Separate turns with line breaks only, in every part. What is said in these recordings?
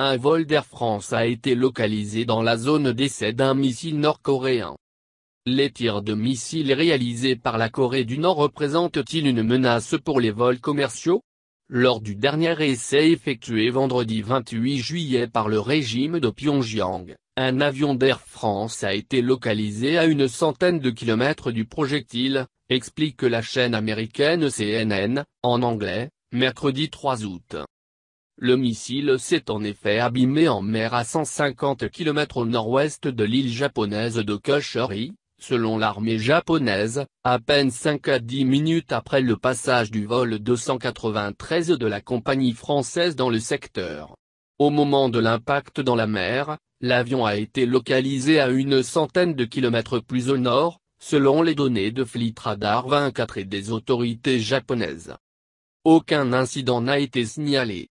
Un vol d'Air France a été localisé dans la zone d'essai d'un missile nord-coréen. Les tirs de missiles réalisés par la Corée du Nord représentent-ils une menace pour les vols commerciaux Lors du dernier essai effectué vendredi 28 juillet par le régime de Pyongyang, un avion d'Air France a été localisé à une centaine de kilomètres du projectile, explique la chaîne américaine CNN, en anglais, mercredi 3 août. Le missile s'est en effet abîmé en mer à 150 km au nord-ouest de l'île japonaise de Koshori, selon l'armée japonaise, à peine 5 à 10 minutes après le passage du vol 293 de la compagnie française dans le secteur. Au moment de l'impact dans la mer, l'avion a été localisé à une centaine de kilomètres plus au nord, selon les données de Fleet Radar 24 et des autorités japonaises. Aucun incident n'a été signalé.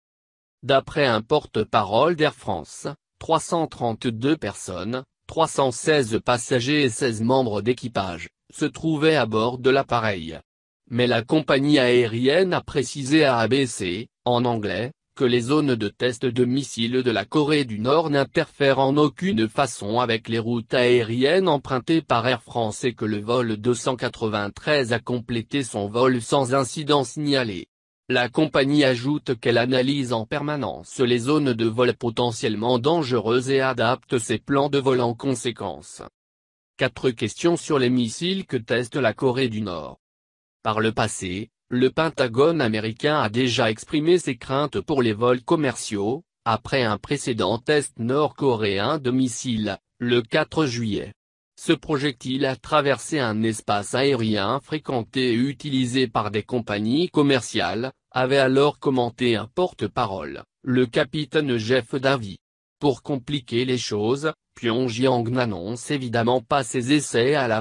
D'après un porte-parole d'Air France, 332 personnes, 316 passagers et 16 membres d'équipage, se trouvaient à bord de l'appareil. Mais la compagnie aérienne a précisé à ABC, en anglais, que les zones de test de missiles de la Corée du Nord n'interfèrent en aucune façon avec les routes aériennes empruntées par Air France et que le vol 293 a complété son vol sans incident signalé. La compagnie ajoute qu'elle analyse en permanence les zones de vol potentiellement dangereuses et adapte ses plans de vol en conséquence. Quatre questions sur les missiles que teste la Corée du Nord. Par le passé, le Pentagone américain a déjà exprimé ses craintes pour les vols commerciaux, après un précédent test nord-coréen de missiles, le 4 juillet. Ce projectile a traversé un espace aérien fréquenté et utilisé par des compagnies commerciales, avait alors commenté un porte-parole, le capitaine Jeff Davy. Pour compliquer les choses, Pyongyang n'annonce évidemment pas ses essais à la